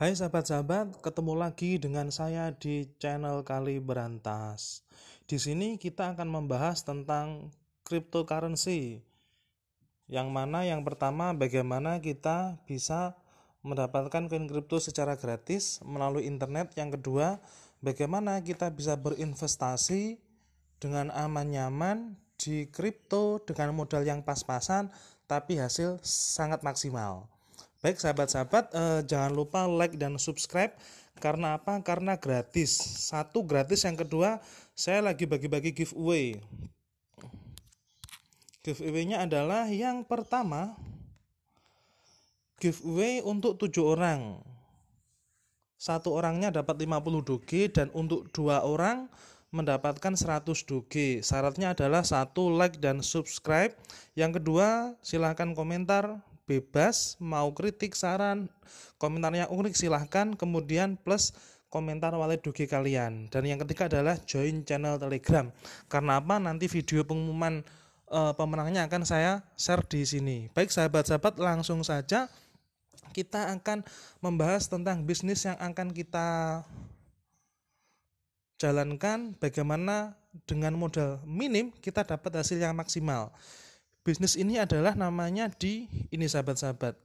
Hai sahabat-sahabat, ketemu lagi dengan saya di channel Kali Berantas. Di sini kita akan membahas tentang cryptocurrency. Yang mana yang pertama bagaimana kita bisa mendapatkan koin kripto secara gratis melalui internet. Yang kedua, bagaimana kita bisa berinvestasi dengan aman nyaman di kripto dengan modal yang pas-pasan tapi hasil sangat maksimal. Baik sahabat-sahabat, eh, jangan lupa like dan subscribe karena apa? Karena gratis. Satu gratis, yang kedua saya lagi bagi-bagi giveaway. Giveaway-nya adalah yang pertama giveaway untuk tujuh orang. Satu orangnya dapat 50 doge dan untuk dua orang mendapatkan 100 doge. Syaratnya adalah satu like dan subscribe. Yang kedua, silahkan komentar bebas mau kritik saran komentarnya unik silahkan kemudian plus komentar wallet duge kalian dan yang ketiga adalah join channel telegram karena apa nanti video pengumuman e, pemenangnya akan saya share di sini baik sahabat-sahabat langsung saja kita akan membahas tentang bisnis yang akan kita jalankan bagaimana dengan modal minim kita dapat hasil yang maksimal bisnis ini adalah namanya di ini sahabat-sahabat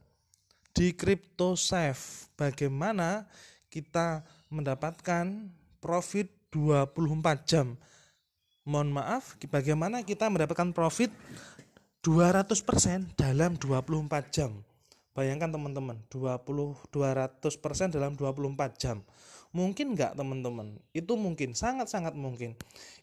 di crypto safe Bagaimana kita mendapatkan profit 24 jam? Mohon maaf, bagaimana kita mendapatkan profit 200% dalam 24 jam? Bayangkan teman-teman, 20 200% dalam 24 jam. Mungkin nggak teman-teman? Itu mungkin, sangat-sangat mungkin.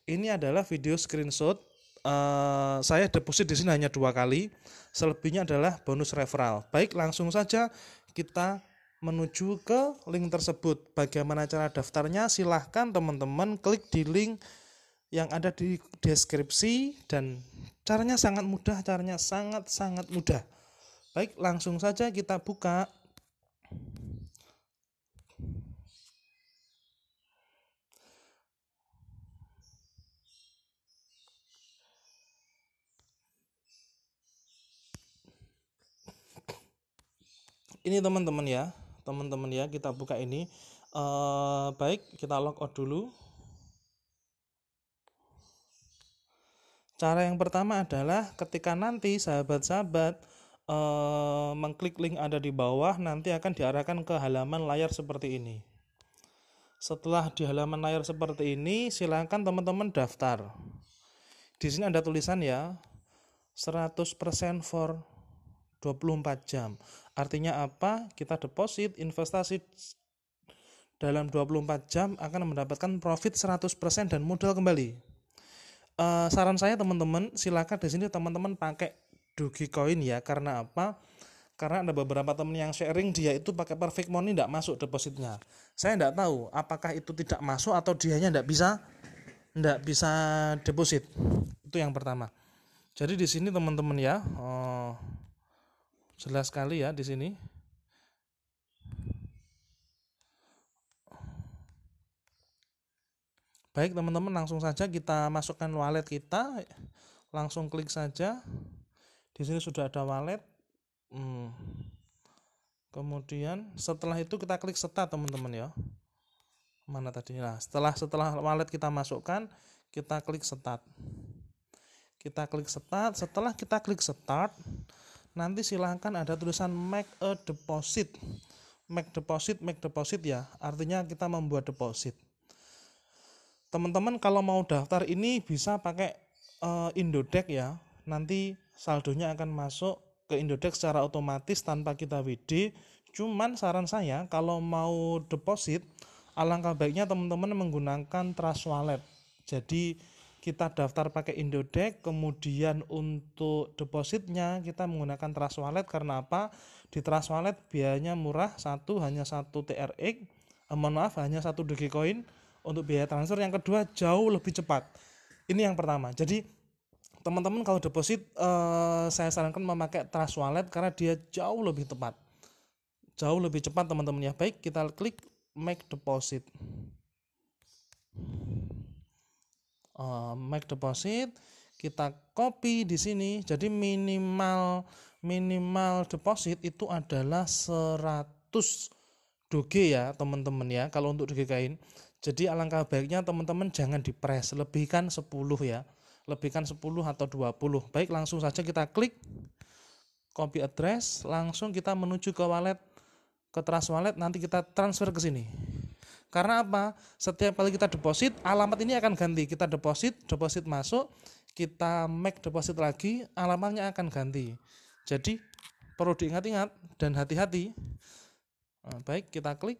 Ini adalah video screenshot uh, saya deposit di sini hanya dua kali. Selebihnya adalah bonus referral. Baik, langsung saja kita menuju ke link tersebut. Bagaimana cara daftarnya? Silahkan teman-teman klik di link yang ada di deskripsi dan caranya sangat mudah, caranya sangat-sangat mudah. Baik, langsung saja kita buka. ini teman-teman ya teman-teman ya kita buka ini uh, baik kita out dulu cara yang pertama adalah ketika nanti sahabat-sahabat uh, mengklik link ada di bawah nanti akan diarahkan ke halaman layar seperti ini setelah di halaman layar seperti ini silahkan teman-teman daftar di sini ada tulisan ya 100% for 24 jam Artinya apa? Kita deposit, investasi dalam 24 jam akan mendapatkan profit 100% dan modal kembali. Uh, saran saya teman-teman, silakan di sini teman-teman pakai Doge Coin ya. Karena apa? Karena ada beberapa teman yang sharing dia itu pakai perfect money tidak masuk depositnya. Saya tidak tahu apakah itu tidak masuk atau dia dianya tidak bisa tidak bisa deposit. Itu yang pertama. Jadi di sini teman-teman ya, uh, Jelas sekali ya di sini. Baik teman-teman langsung saja kita masukkan wallet kita langsung klik saja di sini sudah ada wallet hmm. kemudian setelah itu kita klik setat teman-teman ya mana tadi nah setelah setelah wallet kita masukkan kita klik start kita klik start setelah kita klik start nanti silahkan ada tulisan make a deposit make deposit make deposit ya artinya kita membuat deposit teman-teman kalau mau daftar ini bisa pakai uh, eh, Indodex ya nanti saldonya akan masuk ke Indodex secara otomatis tanpa kita WD cuman saran saya kalau mau deposit alangkah baiknya teman-teman menggunakan trust wallet jadi kita daftar pakai Indodex kemudian untuk depositnya kita menggunakan Trust Wallet karena apa di Trust Wallet biayanya murah satu hanya satu TRX eh, mohon maaf hanya satu Dogecoin untuk biaya transfer yang kedua jauh lebih cepat ini yang pertama jadi teman-teman kalau deposit eh, saya sarankan memakai Trust Wallet karena dia jauh lebih tepat jauh lebih cepat teman-teman ya baik kita klik make deposit Eh, make deposit kita copy di sini jadi minimal minimal deposit itu adalah 100 doge ya teman-teman ya kalau untuk doge kain jadi alangkah baiknya teman-teman jangan di press. lebihkan 10 ya lebihkan 10 atau 20 baik langsung saja kita klik copy address langsung kita menuju ke wallet ke trust wallet nanti kita transfer ke sini karena apa? Setiap kali kita deposit, alamat ini akan ganti. Kita deposit, deposit masuk, kita make deposit lagi, alamatnya akan ganti. Jadi perlu diingat-ingat dan hati-hati. Nah, baik, kita klik.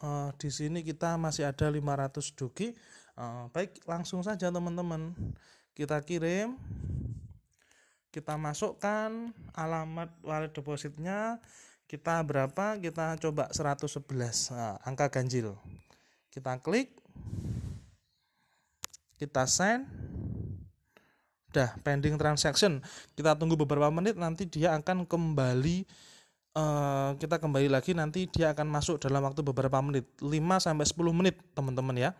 Uh, di sini kita masih ada 500 dugi baik langsung saja teman-teman kita kirim kita masukkan alamat wallet depositnya kita berapa kita coba 111 nah, angka ganjil kita klik kita send dah pending transaction kita tunggu beberapa menit nanti dia akan kembali uh, kita kembali lagi nanti dia akan masuk dalam waktu beberapa menit 5 sampai 10 menit teman-teman ya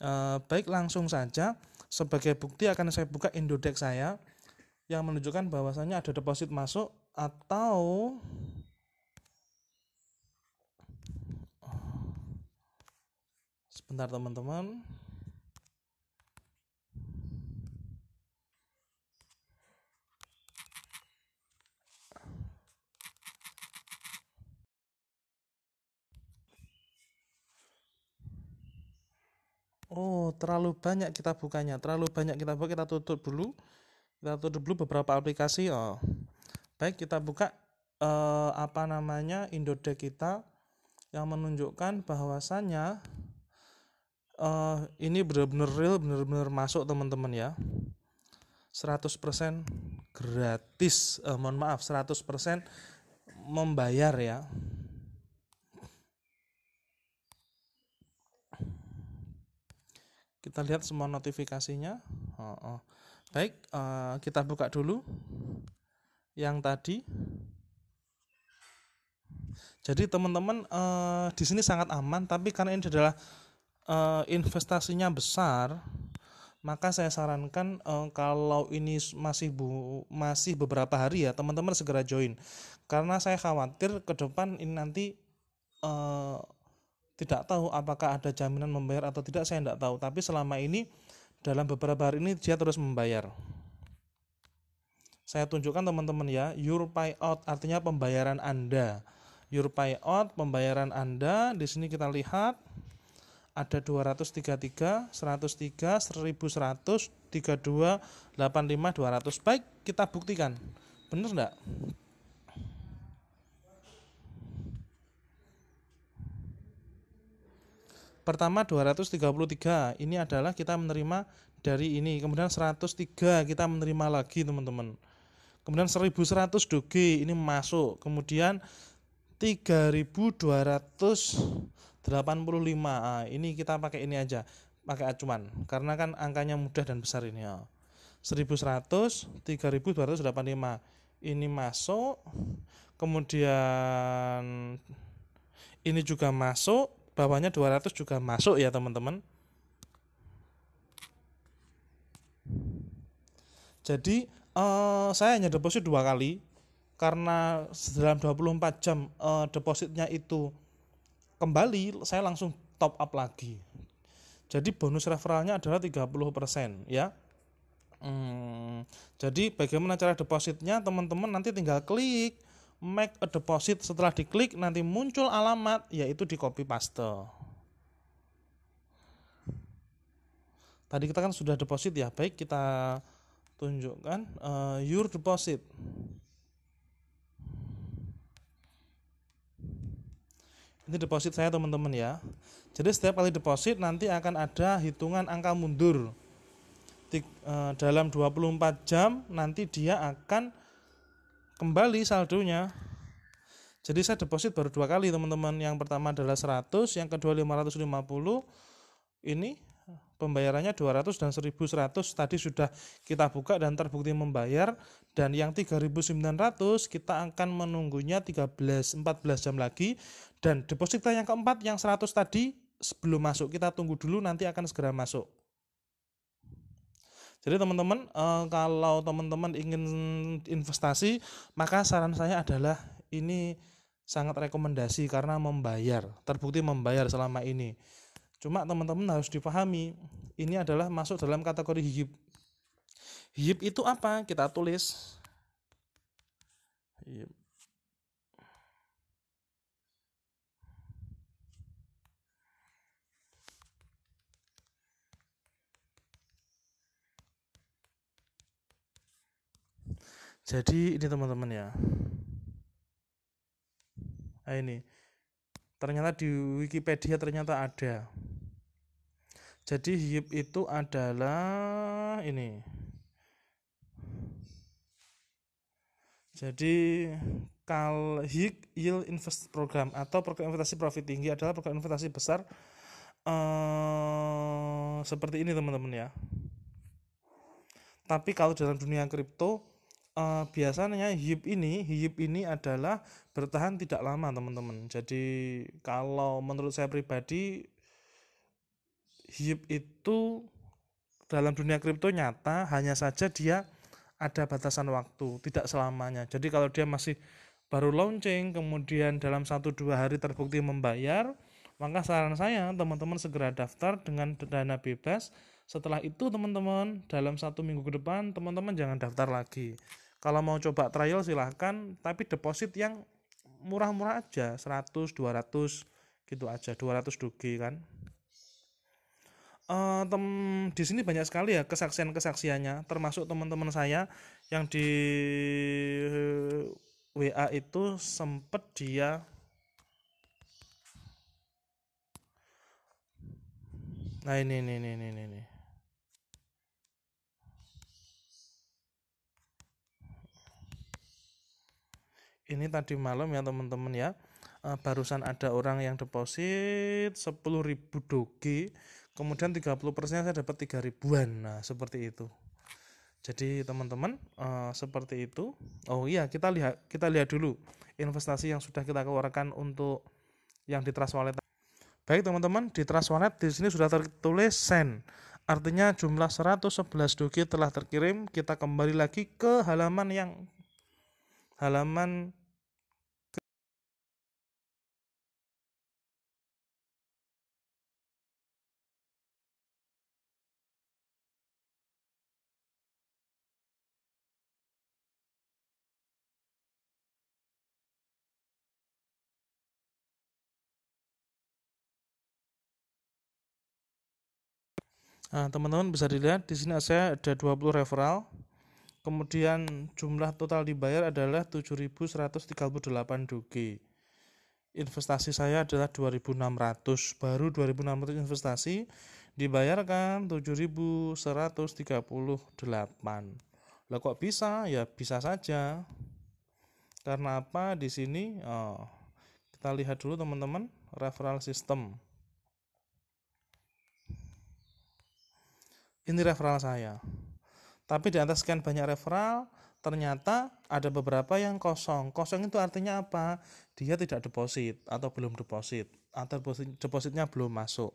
Eh, baik langsung saja sebagai bukti akan saya buka Indodex saya yang menunjukkan bahwasannya ada deposit masuk atau sebentar teman-teman terlalu banyak kita bukanya terlalu banyak kita buka kita tutup dulu kita tutup dulu beberapa aplikasi oh baik kita buka eh, apa namanya Indodax kita yang menunjukkan bahwasannya eh, ini benar-benar real benar-benar masuk teman-teman ya 100% gratis eh, mohon maaf 100% membayar ya kita lihat semua notifikasinya oh, oh. baik uh, kita buka dulu yang tadi jadi teman-teman uh, di sini sangat aman tapi karena ini adalah uh, investasinya besar maka saya sarankan uh, kalau ini masih bu, masih beberapa hari ya teman-teman segera join karena saya khawatir ke depan ini nanti uh, tidak tahu apakah ada jaminan membayar atau tidak, saya tidak tahu. Tapi selama ini dalam beberapa hari ini dia terus membayar. Saya tunjukkan teman-teman ya, your payout artinya pembayaran Anda. Your payout pembayaran Anda di sini kita lihat ada 233, 103, 1100, 32, 85, 200. Baik, kita buktikan. Benar enggak? Pertama 233 ini adalah kita menerima dari ini. Kemudian 103 kita menerima lagi teman-teman. Kemudian 1100 doge ini masuk. Kemudian 3285 nah, ini kita pakai ini aja pakai acuan karena kan angkanya mudah dan besar ini ya 1100 3285 ini masuk kemudian ini juga masuk bawahnya 200 juga masuk ya teman-teman jadi uh, saya hanya deposit dua kali karena dalam 24 jam uh, depositnya itu kembali saya langsung top up lagi jadi bonus referralnya adalah 30% ya hmm, jadi bagaimana cara depositnya teman-teman nanti tinggal klik make a deposit setelah diklik nanti muncul alamat yaitu di copy paste. Tadi kita kan sudah deposit ya, baik kita tunjukkan uh, your deposit. Ini deposit saya teman-teman ya. Jadi setiap kali deposit nanti akan ada hitungan angka mundur. Di, uh, eh, dalam 24 jam nanti dia akan kembali saldonya jadi saya deposit baru dua kali teman-teman yang pertama adalah 100 yang kedua 550 ini pembayarannya 200 dan 1100 tadi sudah kita buka dan terbukti membayar dan yang 3900 kita akan menunggunya 13 14 jam lagi dan deposit yang keempat yang 100 tadi sebelum masuk kita tunggu dulu nanti akan segera masuk jadi teman-teman uh, kalau teman-teman ingin investasi maka saran saya adalah ini sangat rekomendasi karena membayar, terbukti membayar selama ini. Cuma teman-teman harus dipahami, ini adalah masuk dalam kategori hib. Hib itu apa? Kita tulis. jadi ini teman-teman ya nah ini ternyata di Wikipedia ternyata ada jadi HIP itu adalah ini jadi kal HIP yield invest program atau program investasi profit tinggi adalah program investasi besar eh, seperti ini teman-teman ya tapi kalau dalam dunia kripto uh, biasanya hip ini hip ini adalah bertahan tidak lama teman-teman jadi kalau menurut saya pribadi hip itu dalam dunia kripto nyata hanya saja dia ada batasan waktu tidak selamanya jadi kalau dia masih baru launching kemudian dalam satu dua hari terbukti membayar maka saran saya teman-teman segera daftar dengan dana bebas setelah itu teman-teman, dalam satu minggu ke depan teman-teman jangan daftar lagi. Kalau mau coba trial silahkan, tapi deposit yang murah-murah aja, 100, 200 gitu aja, 200 dugi kan. Uh, tem di sini banyak sekali ya kesaksian-kesaksiannya, termasuk teman-teman saya yang di WA itu sempet dia Nah ini ini ini ini ini. ini tadi malam ya teman-teman ya uh, barusan ada orang yang deposit 10.000 doge kemudian 30 persennya saya dapat 3 ribuan nah seperti itu jadi teman-teman uh, seperti itu oh iya kita lihat kita lihat dulu investasi yang sudah kita keluarkan untuk yang di trust wallet baik teman-teman di trust wallet di sini sudah tertulis sen artinya jumlah 111 doge telah terkirim kita kembali lagi ke halaman yang halaman Nah, teman-teman bisa dilihat di sini saya ada 20 referral. Kemudian jumlah total dibayar adalah 7.138 duki. Investasi saya adalah 2.600. Baru 2.600 investasi dibayarkan 7.138. Lah kok bisa? Ya bisa saja. Karena apa? Di sini oh, kita lihat dulu teman-teman referral system. ini referral saya tapi di atas sekian banyak referral ternyata ada beberapa yang kosong kosong itu artinya apa dia tidak deposit atau belum deposit atau depositnya belum masuk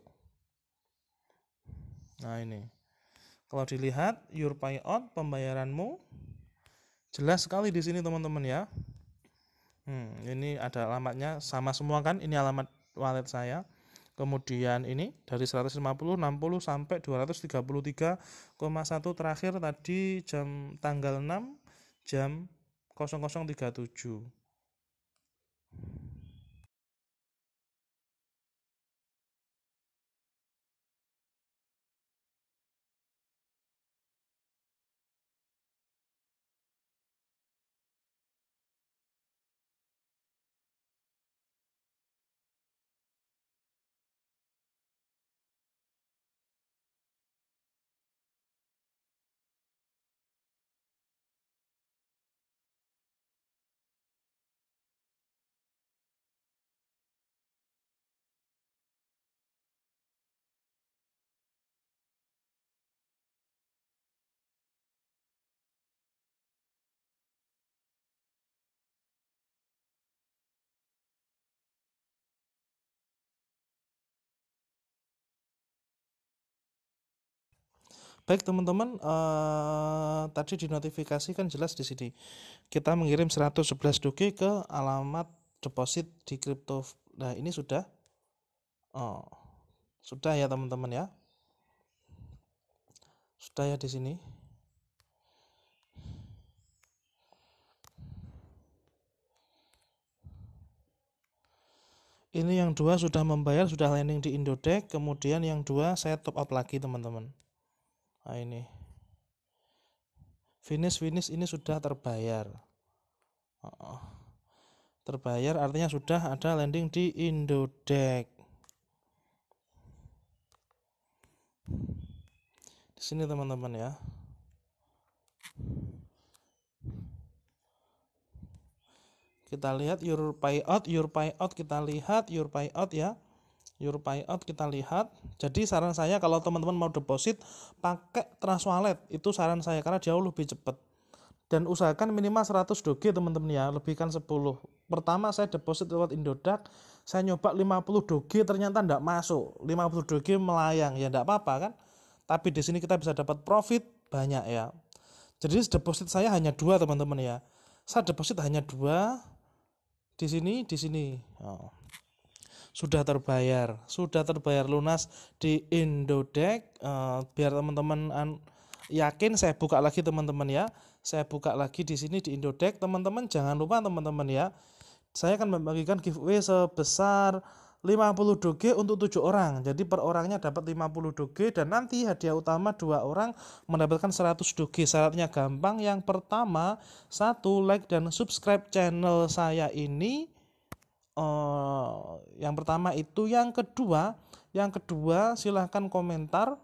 nah ini kalau dilihat your payout pembayaranmu jelas sekali di sini teman-teman ya hmm, ini ada alamatnya sama semua kan ini alamat wallet saya kemudian ini dari 150 60 sampai 233,1 terakhir tadi jam tanggal 6 jam 0037 Baik teman-teman, uh, tadi kan jelas di sini. Kita mengirim 111 doge ke alamat deposit di crypto Nah, ini sudah oh, sudah ya teman-teman ya. Sudah ya di sini. Ini yang dua sudah membayar, sudah landing di Indodex. Kemudian yang dua saya top up lagi teman-teman nah ini finish finish ini sudah terbayar oh, terbayar artinya sudah ada landing di Indodex di sini teman-teman ya kita lihat your payout your payout kita lihat your payout ya your payout kita lihat jadi saran saya kalau teman-teman mau deposit pakai trust wallet itu saran saya karena jauh lebih cepat dan usahakan minimal 100 doge teman-teman ya lebihkan 10 pertama saya deposit lewat Indodax saya nyoba 50 doge ternyata tidak masuk 50 doge melayang ya tidak apa-apa kan tapi di sini kita bisa dapat profit banyak ya jadi deposit saya hanya dua teman-teman ya saya deposit hanya dua di sini di sini oh sudah terbayar sudah terbayar lunas di Indodex uh, eh, biar teman-teman yakin saya buka lagi teman-teman ya saya buka lagi di sini di Indodex teman-teman jangan lupa teman-teman ya saya akan membagikan giveaway sebesar 50 doge untuk tujuh orang. Jadi per orangnya dapat 50 doge dan nanti hadiah utama dua orang mendapatkan 100 doge. Syaratnya gampang. Yang pertama, satu like dan subscribe channel saya ini Eh, yang pertama itu yang kedua yang kedua silahkan komentar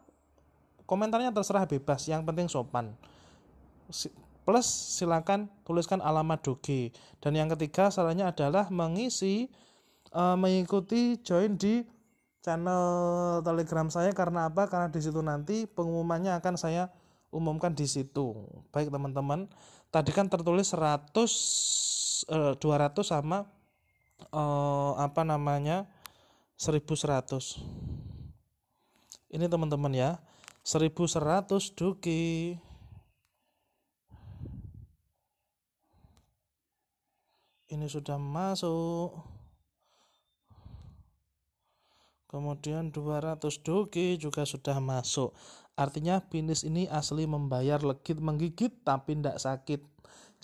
komentarnya terserah bebas yang penting sopan plus silahkan tuliskan alamat doge dan yang ketiga salahnya adalah mengisi uh, mengikuti join di channel telegram saya karena apa karena di situ nanti pengumumannya akan saya umumkan di situ baik teman-teman tadi kan tertulis 100 eh, 200 sama uh, apa namanya 1100 ini teman-teman ya 1100 duki ini sudah masuk kemudian 200 duki juga sudah masuk artinya finish ini asli membayar legit menggigit tapi tidak sakit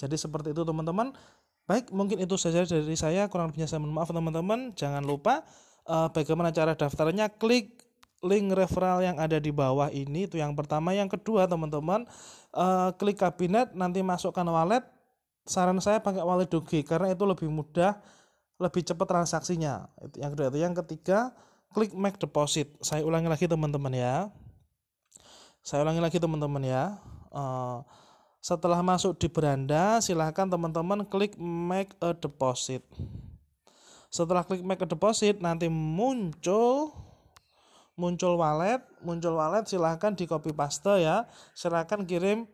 jadi seperti itu teman-teman Baik, mungkin itu saja dari saya. Kurang lebihnya saya mohon maaf teman-teman. Jangan lupa uh, bagaimana cara daftarnya. Klik link referral yang ada di bawah ini. Itu yang pertama. Yang kedua teman-teman, uh, klik kabinet, nanti masukkan wallet. Saran saya pakai wallet Doge karena itu lebih mudah, lebih cepat transaksinya. Itu yang kedua. Itu yang ketiga, klik make deposit. Saya ulangi lagi teman-teman ya. Saya ulangi lagi teman-teman ya. Uh, setelah masuk di beranda, silahkan teman-teman klik make a deposit. Setelah klik make a deposit, nanti muncul muncul wallet, muncul wallet silahkan di copy paste ya. Silahkan kirim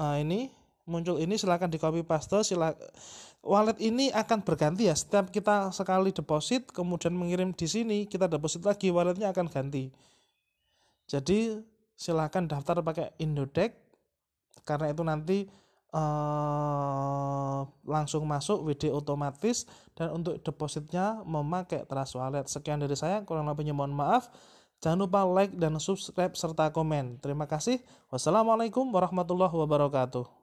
uh, ini muncul ini silahkan di copy paste silah wallet ini akan berganti ya setiap kita sekali deposit kemudian mengirim di sini kita deposit lagi walletnya akan ganti jadi silahkan daftar pakai Indodex karena itu nanti eh, langsung masuk WD otomatis dan untuk depositnya memakai Trust Wallet. Sekian dari saya, kurang lebihnya mohon maaf. Jangan lupa like dan subscribe serta komen. Terima kasih. Wassalamualaikum warahmatullahi wabarakatuh.